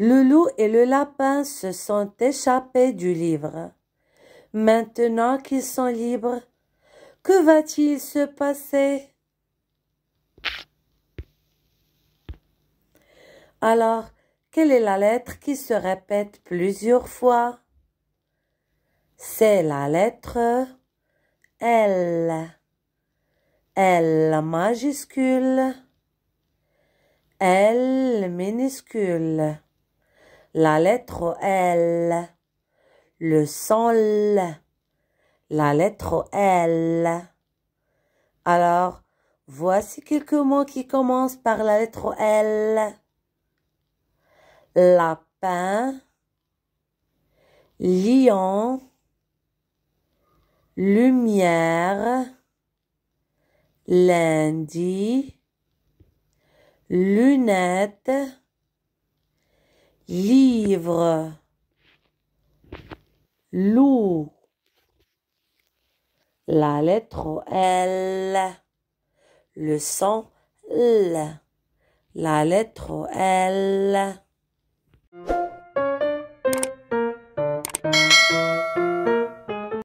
Le loup et le lapin se sont échappés du livre. Maintenant qu'ils sont libres, que va-t-il se passer Alors, quelle est la lettre qui se répète plusieurs fois C'est la lettre L. L majuscule. L minuscule la lettre L, le sol, la lettre L. Alors, voici quelques mots qui commencent par la lettre L. Lapin, lion, lumière, lundi, lunette livre, loup. La lettre L, le son L. La lettre L.